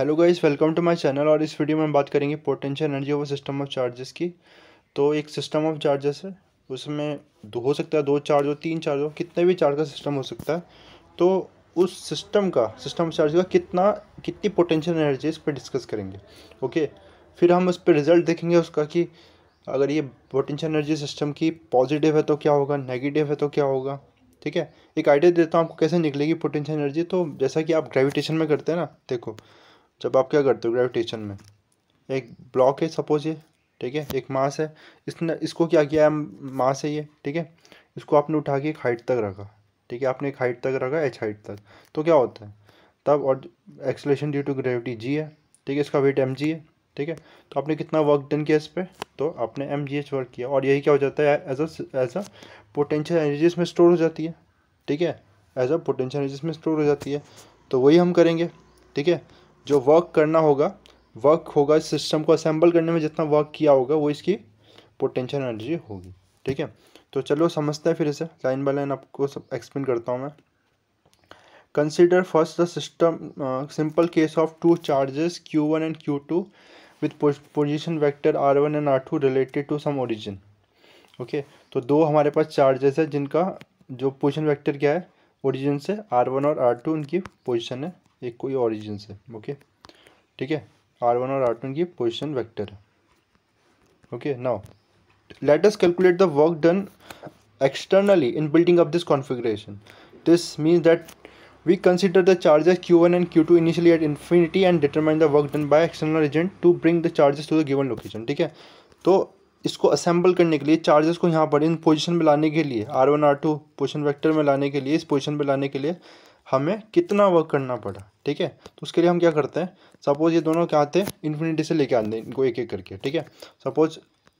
Hello guys welcome to my channel और इस video में हम बात करेंगे potential energy of system of charges की तो एक सिस्टम ऑफ चार्जेस है उसमें दो हो सकता है दो चार्ज हो तीन चार्ज हो कितने भी चार्ज का सिस्टम हो सकता है तो उस सिस्टम का सिस्टम ऑफ चार्ज का कितना कितनी पोटेंशियल एनर्जी इस पर डिस्कस करेंगे ओके फिर हम उस पर रिजल्ट देखेंगे उसका कि अगर ये पोटेंशियल एनर्जी सिस्टम की पॉजिटिव है तो क्या होगा नेगेटिव है तो क्या होगा ठीक है एक आइडिया देता हूँ आपको कैसे निकलेगी पोटेंशियल एनर्जी तो जैसा कि आप ग्रेविटेशन में करते हैं ना देखो जब आप क्या करते हो ग्रेविटेशन में एक ब्लॉक है सपोज ये ठीक है एक मास है इसने इसको क्या किया है मास है ये ठीक है इसको आपने उठा के एक हाइट तक रखा ठीक है आपने एक हाइट तक रखा एच हाइट तक तो क्या होता है तब और acceleration due to gravity g है ठीक है इसका वेट एम जी है ठीक है तो आपने कितना वर्क डन किया इस पर तो आपने एम जी एच वर्क किया और यही क्या हो जाता है as a as a potential energy इसमें स्टोर हो जाती है ठीक है एज अ पोटेंशियल एनर्जी में स्टोर हो जाती है तो वही हम करेंगे ठीक है जो वर्क करना होगा वर्क होगा इस सिस्टम को असेंबल करने में जितना वर्क किया होगा वो इसकी पोटेंशियल एनर्जी होगी ठीक है तो चलो समझते हैं फिर इसे लाइन बाय लाइन आपको सब एक्सप्लेन करता हूँ मैं the system simple case of two charges Q one and Q two with position vector r one and r two related to some origin okay तो दो हमारे पास चार्जेस है जिनका जो पोजिशन वैक्टर क्या है ओरिजिन से आर वन और आर टू उनकी पोजिशन है एक कोई ऑरिजिन से ओके ठीक है आर वन और आर टू की पोजिशन वैक्टर है okay now let's calculate the work done externally in building up this configuration this means that we consider the charges Q one and Q two initially at infinity and determine the work done by external agent to bring the charges to the given location ठीक है तो इसको assemble करने के लिए charges को यहाँ पर इन पोजिशन में लाने के लिए r one are two position vector में लाने के लिए इस पोजिशन में लाने के लिए हमें कितना वर्क करना पड़ा ठीक है तो उसके लिए हम क्या करते हैं सपोज़ ये दोनों क्या आते हैं इन्फिनिटी से लेके आते हैं इनको एक एक करके ठीक है सपोज़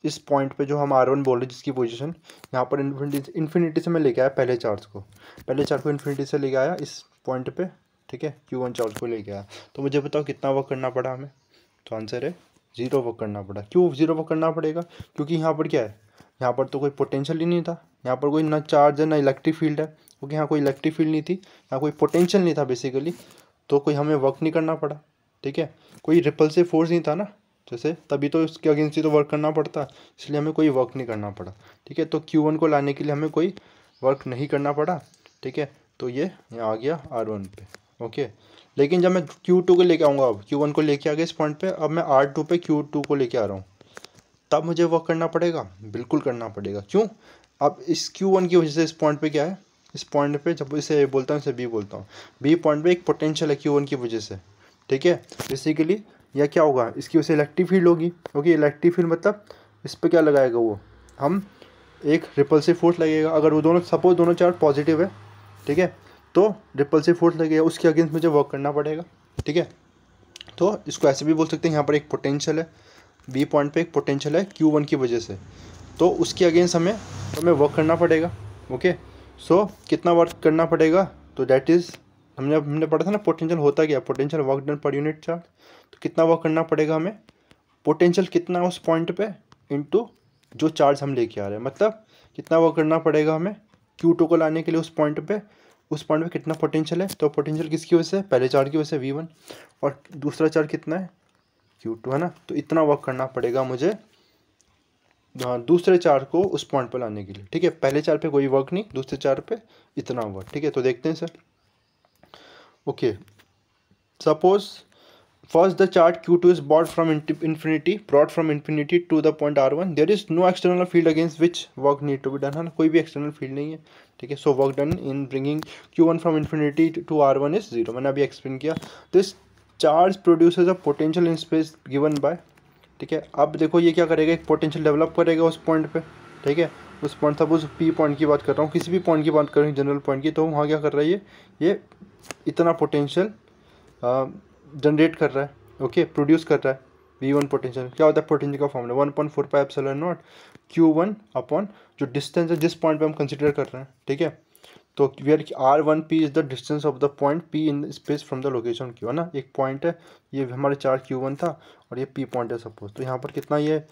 इस पॉइंट पे जो हम आर वन बोल रहे हैं जिसकी पोजीशन यहाँ पर इन्फिनिटी इन्फिनिटी से मैं लेके आया पहले चार्ज को पहले चार्ज को इन्फिनिटी से लेके आया इस पॉइंट पे ठीक है क्यू वन चार्ज को लेके आया तो मुझे बताओ कितना वर्क करना पड़ा हमें तो आंसर है ज़ीरो वर्क करना पड़ा क्यों ज़ीरो वर्क करना पड़ेगा क्योंकि यहाँ पर क्या है यहाँ पर तो कोई पोटेंशियल ही नहीं था यहाँ पर कोई ना चार्ज है ना इलेक्ट्रिक फील्ड है क्योंकि यहाँ कोई इलेक्ट्रिक फील्ड नहीं थी यहाँ कोई पोटेंशियल नहीं था बेसिकली तो कोई हमें वर्क नहीं करना पड़ा ठीक है कोई रिपल्सिव फोर्स नहीं था ना जैसे तभी तो इसके अगेंस्ट ही तो वर्क करना पड़ता इसलिए हमें कोई वर्क नहीं करना पड़ा ठीक है तो क्यू वन को लाने के लिए हमें कोई वर्क नहीं करना पड़ा ठीक है तो ये यहाँ आ गया आर वन पे ओके लेकिन जब मैं क्यू टू को लेके आऊँगा अब क्यू वन को लेके आ गया इस पॉइंट पे अब मैं आर टू पे क्यू टू को लेके आ रहा हूँ तब मुझे वर्क करना पड़ेगा बिल्कुल करना पड़ेगा क्यों अब इस क्यू वन की वजह से इस पॉइंट पे क्या है इस पॉइंट पे जब इसे बोलता हूँ इसे बी बोलता हूँ बी पॉइंट पे एक पोटेंशियल है क्यू वन की वजह से ठीक है बेसिकली यह क्या होगा इसकी वजह से इलेक्ट्रिक फील्ड होगी ओके इलेक्ट्रिक फील्ड मतलब इस पर क्या लगाएगा वो हम एक रिपल्सिव फोर्स लगेगा अगर वो दोनों सपोज दोनों चार्ज पॉजिटिव है ठीक है तो रिपल्सिव फोर्स लगेगा उसके अगेंस्ट मुझे वर्क करना पड़ेगा ठीक है तो इसको ऐसे भी बोल सकते हैं यहाँ पर एक पोटेंशियल है बी पॉइंट पे एक पोटेंशियल है क्यू वन की वजह से तो उसके अगेंस्ट हमें हमें वर्क करना पड़ेगा ओके सो so, कितना वर्क करना पड़ेगा तो डैट इज़ हमने हमने पढ़ा था ना पोटेंशियल होता क्या potential work done per unit charge तो कितना वर्क करना पड़ेगा हमें पोटेंशियल कितना उस पॉइंट पे इनटू जो चार्ज हम लेके आ रहे हैं मतलब कितना वर्क करना पड़ेगा हमें क्यू टू को लाने के लिए उस पॉइंट पे उस पॉइंट पे कितना पोटेंशियल है तो पोटेंशियल किसकी वजह से पहले चार्ज की वजह से वी वन और दूसरा चार्ज कितना है क्यू टू है ना तो इतना वर्क करना पड़ेगा मुझे हाँ, दूसरे चार को उस पॉइंट पर लाने के लिए ठीक है पहले चार पे कोई वर्क नहीं दूसरे चार पे इतना वर्क ठीक है तो देखते हैं sir okay suppose first the charge q two is brought from infinity brought from infinity to the point r one there is no external field against which work need to be done है ना कोई भी external field नहीं है ठीक है so work done in bringing q one from infinity to are one is zero मैंने अभी एक्सप्लेन किया this charge produce a potential in space given by ठीक है अब देखो ये क्या करेगा एक पोटेंशियल डेवलप करेगा उस पॉइंट पे ठीक है उस पॉइंट उस पी पॉइंट की बात कर रहा हूँ किसी भी पॉइंट की बात कर रहा हूँ जनरल पॉइंट की तो वहाँ क्या कर रहा है ये ये इतना पोटेंशियल जनरेट कर रहा है ओके प्रोड्यूस कर रहा है वी वन पोटेंशियल क्या होता है पोटेंशियल का formula one point four five seven naught Q one upon जो डिस्टेंस है जिस पॉइंट पे हम कंसिडर कर रहे हैं ठीक है तो where r one p is the distance of the point p in space from the location q है ना एक पॉइंट है ये हमारे चार क्यू वन था और ये पी पॉइंट है सपोज तो यहाँ पर कितना ये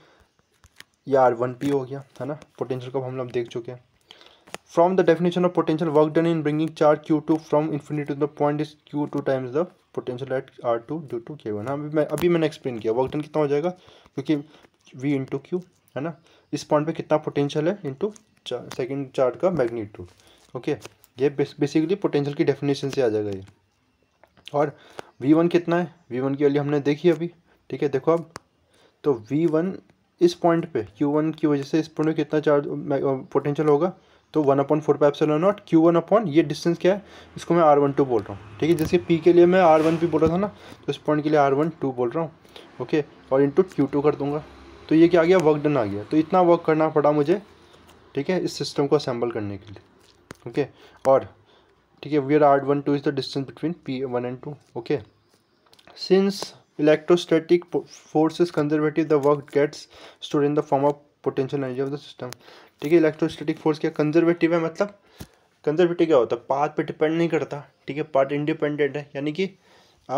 ये आर वन पी हो गया है ना पोटेंशियल को हम लोग देख चुके हैं from the definition of potential work done in bringing charge q two from infinity to the point is q two times the potential at r two due to k one अभी मैं अभी मैंने एक्सप्लेन किया work done कितना हो जाएगा क्योंकि we into Q है ना इस पॉइंट पे कितना पोटेंशियल है इंटू सेकेंड चार्ट का मैग्नीट्यूड ओके ये बेसिकली पोटेंशियल की डेफिनेशन से आ जाएगा ये और वी वन कितना है वी वन की वैल्यू हमने देखी अभी ठीक है देखो अब तो वी वन इस पॉइंट पे क्यू वन की वजह से इस पॉइंट में कितना चार्ज पोटेंशियल होगा तो one upon four pi epsilon naught Q one upon ये डिस्टेंस क्या है इसको मैं आर वन टू बोल रहा हूँ ठीक है जैसे पी के लिए मैं आर वन भी बोल रहा था ना तो इस पॉइंट के लिए आर वन टू बोल रहा हूँ ओके और टू क्यू टू कर दूंगा तो ये क्या आ गया वर्क डन आ गया तो इतना वर्क करना पड़ा मुझे ठीक है इस सिस्टम को असेंबल करने के लिए ओके और ठीक है where r one two is the distance between p one and two okay since electrostatic force is conservative the work gets store in the form of potential energy of the system ठीक है electrostatic force क्या conservative है मतलब conservative क्या होता है part पे depend नहीं करता ठीक है पार्ट इंडिपेंडेंट है यानी कि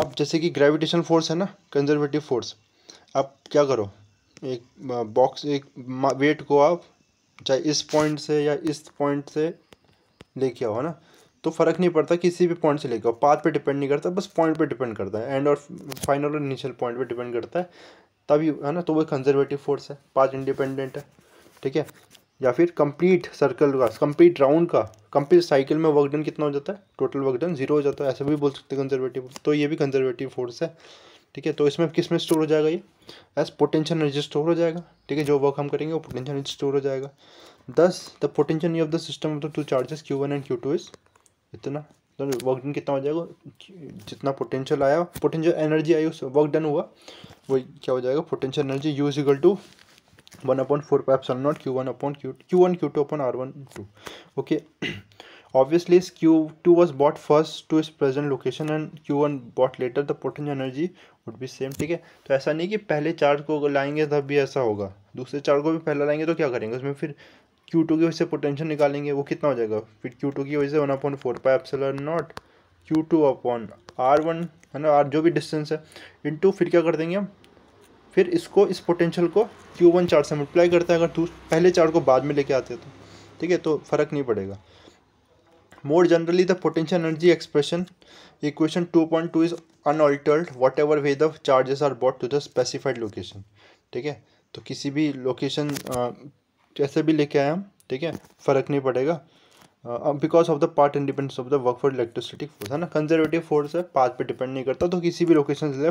आप जैसे कि ग्रेविटेशन फोर्स है ना कंजर्वेटिव फोर्स आप क्या करो एक बॉक्स एक वेट को आप चाहे इस पॉइंट से या इस पॉइंट से लेके आओ है ना तो फ़र्क नहीं पड़ता किसी भी पॉइंट से लेकर आओ पाथ पे डिपेंड नहीं करता बस पॉइंट पे डिपेंड करता है एंड और फाइनल और इनिशियल पॉइंट पे डिपेंड करता है तभी है ना तो वो कंजर्वेटिव फोर्स है पाथ इंडिपेंडेंट है ठीक है या फिर कंप्लीट सर्कल का कंप्लीट राउंड का कंप्लीट साइकिल में वर्क डन कितना हो जाता है टोटल वर्क डन जीरो हो जाता है ऐसा भी बोल सकते हैं कंजर्वेटिव तो ये भी कंजर्वेटिव फोर्स है ठीक है तो इसमें किस में स्टोर हो जाएगा ये एज पोटेंशियल एनर्जी स्टोर हो जाएगा ठीक है जो वर्क हम करेंगे वो पोटेंशियल एनर्जी स्टोर हो जाएगा the potential of the system of the two charges Q one and Q two is इतना तो वर्क डन कितना हो जाएगा जितना पोटेंशियल आया पोटेंशियल एनर्जी आई उस वर्क डन हुआ वो क्या हो जाएगा potential energy u equal to one upon four pi epsilon naught Q one upon q q one Q two upon are one two okay q two was brought first to its present location and q one brought later the potential energy would be same ठीक है तो ऐसा नहीं कि पहले charge को लाएंगे तब भी ऐसा होगा दूसरे चार्ज को भी पहला लाएंगे तो क्या करेंगे उसमें फिर क्यू टू की वजह से पोटेंशियल निकालेंगे वो कितना हो जाएगा फिर क्यू टू की वजह से one upon four pi epsilon naught q two upon are one है ना आर जो भी डिस्टेंस है टू फिर क्या कर देंगे हम फिर इसको इस पोटेंशियल को क्यू वन चार्ज से मल्टीप्लाई करते हैं अगर तू पहले चार्ज को बाद में लेके आते तो ठीक है तो फ़र्क नहीं पड़ेगा more generally the potential energy expression equation two point two is unaltered whatever way the charges are brought to the specified location ठीक है तो किसी भी लोकेशन कैसे भी लेके आए हम ठीक है फ़र्क नहीं पड़ेगा because of the part independence of the work for electricity force है ना कंजर्वेटिव फोर्स है पाथ पे डिपेंड नहीं करता तो किसी भी लोकेशन से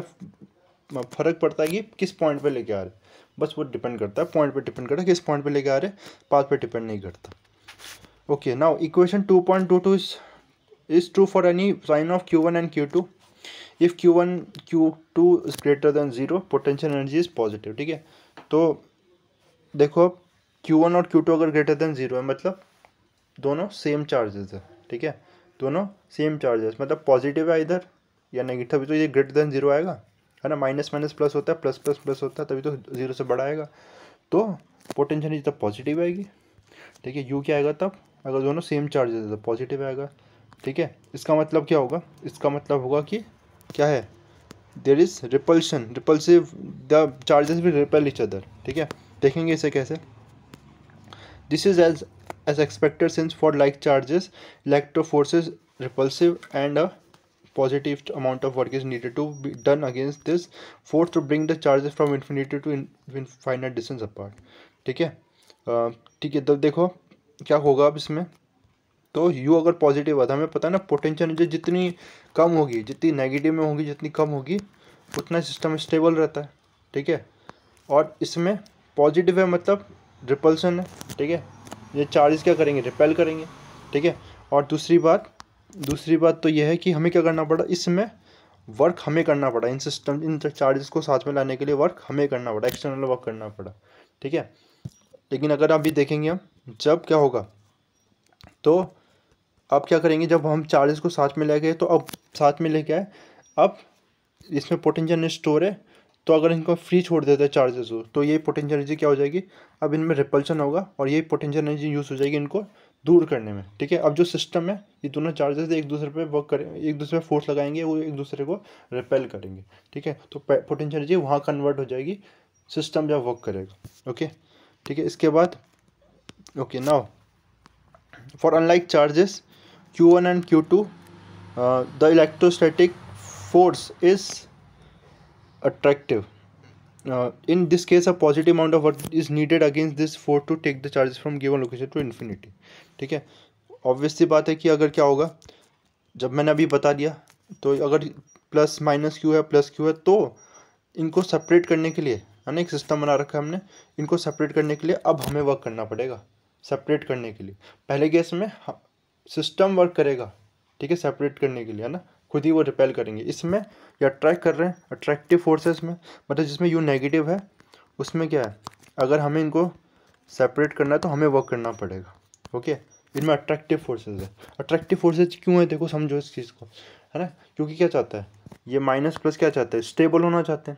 फ़र्क पड़ता है कि किस पॉइंट पे लेके आ रहे बस वो डिपेंड करता है पॉइंट पे डिपेंड करता है किस पॉइंट पे लेके आ रहे पाथ पे डिपेंड नहीं करता okay now equation two point two two is true for any sign of q one and Q two if q one Q two is greater than zero potential energy is positive ठीक है तो देखो अब q one और q two अगर greater than zero है मतलब दोनों सेम चार्जेस है ठीक है दोनों सेम चार्जेस मतलब पॉजिटिव है इधर या नेगेटिव तो ये ग्रेटर देन जीरो आएगा है ना माइनस माइनस प्लस होता है प्लस प्लस प्लस होता है तभी तो जीरो से बड़ा आएगा तो पोटेंशियल तब पॉजिटिव आएगी ठीक है यू क्या आएगा तब अगर दोनों सेम चार्जेस है तो पॉजिटिव आएगा ठीक है इसका मतलब क्या होगा इसका मतलब होगा कि क्या है there is repulsion repulsive the charges भी रिपेल इच अदर ठीक है देखेंगे इसे कैसे This is as as expected since for like charges, electro force is repulsive and a positive amount of work is needed to be done against this force to bring the charges from infinity to infinite distance apart. ठीक है ठीक है तब देखो क्या होगा अब इसमें तो यू अगर पॉजिटिव आता हमें पता है ना पोटेंशियल एनर्जी जितनी कम होगी जितनी नेगेटिव में होगी जितनी कम होगी उतना सिस्टम स्टेबल रहता है ठीक है और इसमें पॉजिटिव है मतलब रिपल्सन है ठीक है ये चार्जेस क्या करेंगे रिपेल करेंगे ठीक है और दूसरी बात दूसरी बात तो यह है कि हमें क्या करना पड़ा इसमें वर्क हमें करना पड़ा इन सिस्टम इन चार्जेस को साथ में लाने के लिए वर्क हमें करना पड़ा एक्सटर्नल वर्क करना पड़ा ठीक है लेकिन अगर आप भी देखेंगे हम जब क्या होगा तो अब क्या करेंगे जब हम चार्जेस को साथ में ले गए तो अब साथ में लेके आए अब इसमें पोटेंशियल स्टोर है तो अगर इनको फ्री छोड़ देते हैं चार्जेस को तो ये पोटेंशियल एनर्जी क्या हो जाएगी अब इनमें रिपल्शन होगा और ये पोटेंशियल एनर्जी यूज़ हो जाएगी इनको दूर करने में ठीक है अब जो सिस्टम है ये दोनों चार्जेस एक दूसरे पे वर्क करें एक दूसरे पे फोर्स लगाएंगे वो एक दूसरे को रिपेल करेंगे ठीक है तो पोटेंशियल एनर्जी वहाँ कन्वर्ट हो जाएगी सिस्टम जब वर्क करेगा ओके ठीक है इसके बाद okay now for unlike charges Q one and Q two the electrostatic force is attractive. Uh, in this case, a positive amount of work is needed against this force to take the charges from given location to infinity. ठीक है obviously बात है कि अगर क्या होगा जब मैंने अभी बता दिया तो अगर प्लस माइनस क्यू है प्लस क्यू है तो इनको सेपरेट करने के लिए है ना एक सिस्टम बना रखा है हमने इनको सेपरेट करने के लिए अब हमें वर्क करना पड़ेगा सेपरेट करने के लिए पहले केस में सिस्टम वर्क करेगा ठीक है सेपरेट करने के लिए है ना खुद ही वो रिपेल करेंगे इसमें ये अट्रैक्ट कर रहे हैं अट्रैक्टिव फोर्सेस में मतलब जिसमें यू नेगेटिव है उसमें क्या है अगर हमें इनको सेपरेट करना है तो हमें वर्क करना पड़ेगा ओके इनमें अट्रैक्टिव फोर्सेज है अट्रैक्टिव फोर्सेज क्यों है देखो समझो इस चीज़ को है ना क्योंकि क्या चाहता है ये माइनस प्लस क्या चाहता है स्टेबल होना चाहते हैं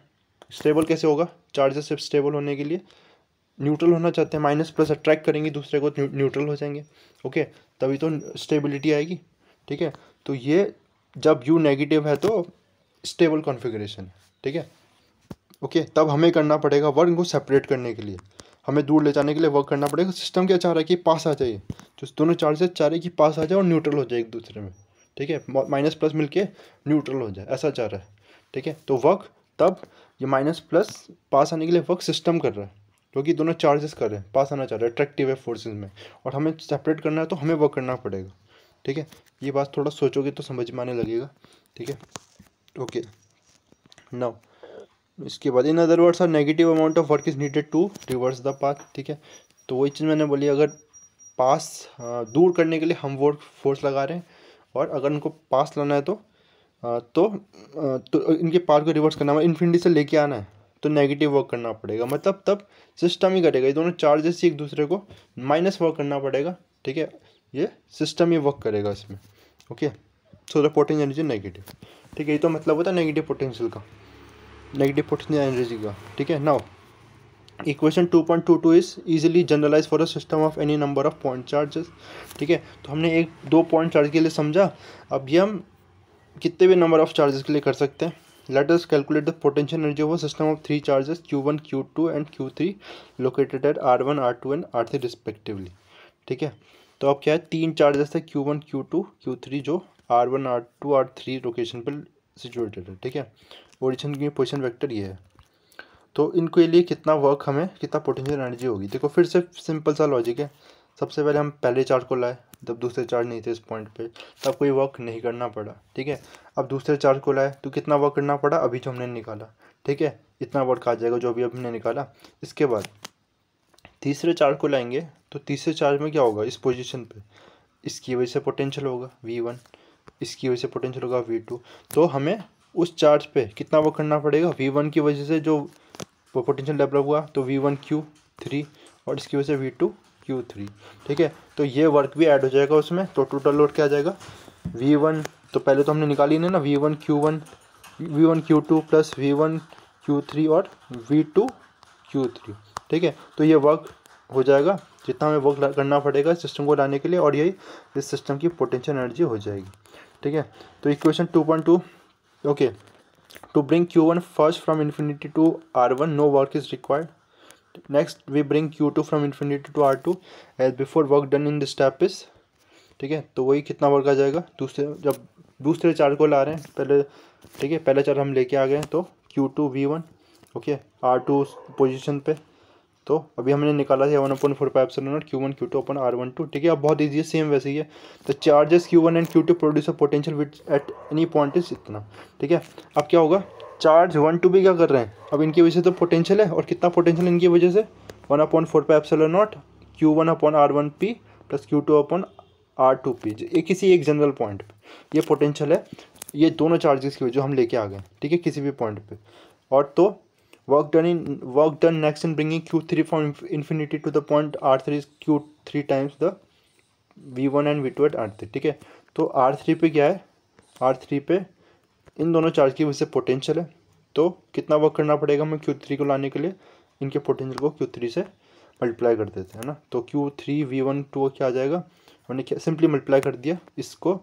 स्टेबल कैसे होगा चार्जेस सिर्फ स्टेबल होने के लिए न्यूट्रल होना चाहते हैं माइनस प्लस अट्रैक्ट करेंगे दूसरे को न्यूट्रल हो जाएंगे ओके तभी तो स्टेबिलिटी आएगी ठीक है तो ये जब यू नेगेटिव है तो स्टेबल कॉन्फ़िगरेशन ठीक है ओके तब हमें करना पड़ेगा वर्क इनको सेपरेट करने के लिए हमें दूर ले जाने के लिए वर्क करना पड़ेगा सिस्टम क्या चाह रहा है कि पास आ जाए तो दोनों चार्जेस चाह रहे कि पास आ जाए और न्यूट्रल हो जाए एक दूसरे में ठीक है माइनस प्लस मिल न्यूट्रल हो जाए ऐसा चाह रहा है ठीक है तो वर्क तब ये माइनस प्लस पास आने के लिए वर्क सिस्टम कर रहा है क्योंकि दोनों चार्जेस कर रहे हैं पास आना चाह रहे हैं अट्रैक्टिव है फोर्सेज में और हमें सेपरेट करना है तो हमें वर्क करना पड़ेगा ठीक है ये बात थोड़ा सोचोगे तो समझ में आने लगेगा ठीक है ओके नाउ इसके बाद in other words are negative amount of work is needed to reverse the path ठीक है तो वही चीज़ मैंने बोली अगर पास दूर करने के लिए हम वर्क फोर्स लगा रहे हैं और अगर उनको पास लाना है तो तो, तो इनके पार्ट को रिवर्स करना है इन्फिनिटी से लेके आना है तो नेगेटिव वर्क करना पड़ेगा मतलब तब सिस्टम ही करेगा ये दोनों चार्जेस ही एक दूसरे को माइनस वर्क करना पड़ेगा ठीक है ये सिस्टम ही वर्क करेगा इसमें okay so the potential energy negative ठीक है ये तो मतलब होता है नेगेटिव पोटेंशियल का नेगेटिव पोटेंशियल एनर्जी का ठीक है now equation two two point two is easily generalize for a system of any number of point charges ठीक है तो हमने एक दो पॉइंट चार्ज के लिए समझा अब ये हम कितने भी नंबर ऑफ चार्जेस के लिए कर सकते हैं calculate potential energy of system of three charges Q one Q two and Q three located at R one are two and R three respectively ठीक है तो अब क्या है तीन चार्जेस है Q one Q two Q three जो R one are two R three location पर सिचुएटेड है ठीक है ओरिजिन की पोजिशन वैक्टर ये है तो इनके लिए कितना वर्क हमें कितना पोटेंशियल एनर्जी होगी देखो फिर से सिंपल सा लॉजिक है सबसे पहले हम पहले चार्ज को लाए जब दूसरे चार्ज नहीं थे इस पॉइंट पे तब कोई वर्क नहीं करना पड़ा ठीक है अब दूसरे चार्ज को लाए तो कितना वर्क करना पड़ा अभी जो हमने निकाला ठीक है इतना वर्क आ जाएगा जो अभी हमने निकाला इसके बाद तीसरे चार्ज को लाएंगे तो तीसरे चार्ज में क्या होगा इस पोजीशन पे इसकी वजह से पोटेंशियल होगा वी वन इसकी वजह से पोटेंशियल होगा वी टू तो हमें उस चार्ज पे कितना वर्क करना पड़ेगा वी वन की वजह से जो पोटेंशियल डेवलप हुआ तो वी वन क्यू थ्री और इसकी वजह से वी टू क्यू थ्री ठीक है तो ये वर्क भी ऐड हो जाएगा उसमें तो टोटल लोड क्या आ जाएगा वी वन तो पहले तो हमने निकाली नहीं ना V one Q one V one Q two plus V one Q three और वी टू क्यू थ्री ठीक है तो ये वर्क हो जाएगा जितना हमें वर्क करना पड़ेगा सिस्टम को लाने के लिए और यही इस सिस्टम की पोटेंशियल एनर्जी हो जाएगी ठीक है तो equation two point two okay to bring Q one first from infinity to are one no work is required bring Q two from infinity to R two as before work done in this step is ठीक है तो वही कितना work आ जाएगा दूसरे जब दूसरे चार्ज को ला रहे हैं पहले ठीक है पहला चार्ज हम लेके आ गए हैं तो we one okay R two position पे तो अभी हमने निकाला था one upon four five seven naught Q one Q two upon R one two ठीक है अब बहुत ईजी है सेम वैसे ही है तो charges Q one and Q two produce a potential which at any point is इतना ठीक है अब क्या होगा चार्ज वन टू भी क्या कर रहे हैं अब इनकी वजह से तो पोटेंशियल है और कितना पोटेंशियल इनकी वजह से one upon four five seven naught Q one upon are one P plus Q two upon R two P ये किसी एक जनरल पॉइंट पे ये पोटेंशियल है ये दोनों चार्जेस की वजह हम लेके आ गए ठीक है किसी भी पॉइंट पर और तो work done in Work done in work done next in bringing Q3 from infinity to the point Q three times the V one and V two at R three ठीक है तो आर थ्री पे क्या है are three पे इन दोनों charge की वजह से पोटेंशियल है तो कितना वर्क करना पड़ेगा हमें क्यू थ्री को लाने के लिए इनके पोटेंशियल को क्यू थ्री से मल्टीप्लाई कर देते हैं ना तो Q three V one two क्या आ जाएगा हमने क्या सिंपली मल्टीप्लाई कर दिया इसको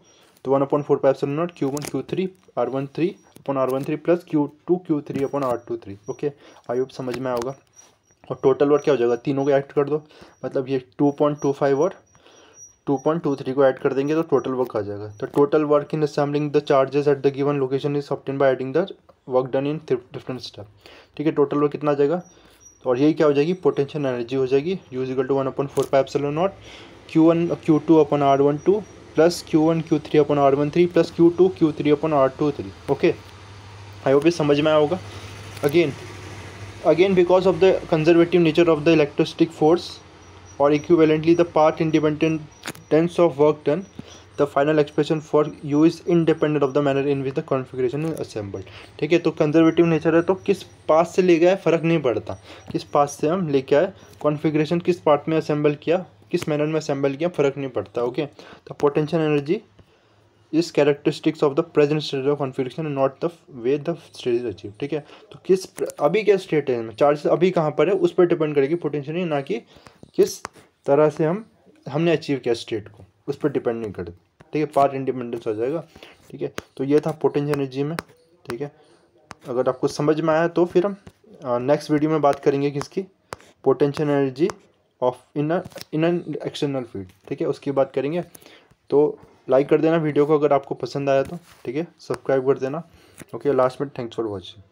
तो one upon four five seven naught Q one Q three R one three upon are one three plus Q two Q three upon R two three okay I hope समझ में आएगा और total work क्या हो जाएगा तीनों को add कर दो मतलब ये टू पॉइंट टू फाइव और टू पॉइंट टू थ्री को ऐड कर देंगे तो टोटल वर्क आ जाएगा तो total work in assembling the charges at the given location is obtained by adding the work done in different step ठीक है टोटल वर्क कितना आ जाएगा और यही क्या हो जाएगी पोटेंशियल एनर्जी हो जाएगी equal to one upon four five cello naught Q one Q two upon R one two plus Q one Q three upon R one three plus Q two Q three upon R two three okay I hope ये समझ में आया होगा again again because of the conservative nature of the electrostatic force और equivalently the path independent tense of work done the final expression for you is independent of the manner in with the configuration is assembled ठीक है तो conservative nature है तो किस पास से ले गया है फ़र्क नहीं पड़ता किस पास से हम लेके आए कॉन्फिग्रेशन किस पार्ट में असेंबल किया किस मैनर में असेंबल किया फ़र्क नहीं पड़ता okay the potential energy is characteristics of the present state of configuration and not the way the state is achieve ठीक है तो किस अभी क्या स्टेट है चार्जेस अभी कहाँ पर है उस पर डिपेंड करेगी पोटेंशियली ना कि किस तरह से हम हमने अचीव किया स्टेट को उस पर डिपेंड नहीं करते ठीक है पार्ट इंडिपेंडेंस हो जाएगा ठीक है तो ये था पोटेंशियल एनर्जी में ठीक है अगर आपको समझ में आया तो फिर हम नेक्स्ट वीडियो में बात करेंगे किसकी potential energy of in in external field ठीक है उसकी बात करेंगे तो लाइक कर देना वीडियो को अगर आपको पसंद आया तो ठीक है सब्सक्राइब कर देना ओके लास्ट में थैंक्स फॉर वॉचिंग